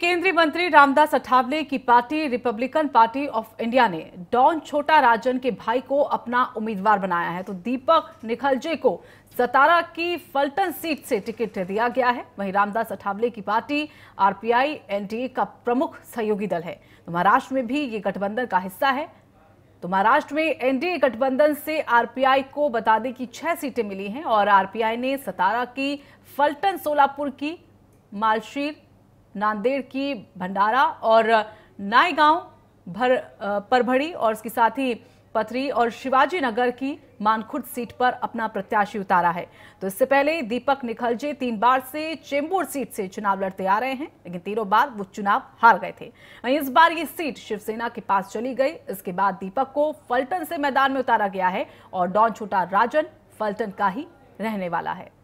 केंद्रीय मंत्री रामदास अठावले की पार्टी रिपब्लिकन पार्टी ऑफ इंडिया ने डॉन छोटा राजन के भाई को अपना उम्मीदवार बनाया है तो दीपक निखलजे को सतारा की फलटन सीट से टिकट दिया गया है वहीं रामदास अठावले की पार्टी आरपीआई एनडीए का प्रमुख सहयोगी दल है तो महाराष्ट्र में भी ये गठबंधन का हिस्सा है तो महाराष्ट्र में एनडीए गठबंधन से आरपीआई को बता दें कि छह सीटें मिली हैं और आरपीआई ने सतारा की फल्टन सोलापुर की मालशीर नांदेड़ की भंडारा और नायगांव भर परभड़ी और इसके साथ ही पथरी और शिवाजी नगर की मानखुर्द सीट पर अपना प्रत्याशी उतारा है तो इससे पहले दीपक निखलजे तीन बार से चेंबूर सीट से चुनाव लड़ते आ रहे हैं लेकिन तीनों बार वो चुनाव हार गए थे वहीं इस बार ये सीट शिवसेना के पास चली गई इसके बाद दीपक को फलटन से मैदान में उतारा गया है और डॉन छोटा राजन फलटन का ही रहने वाला है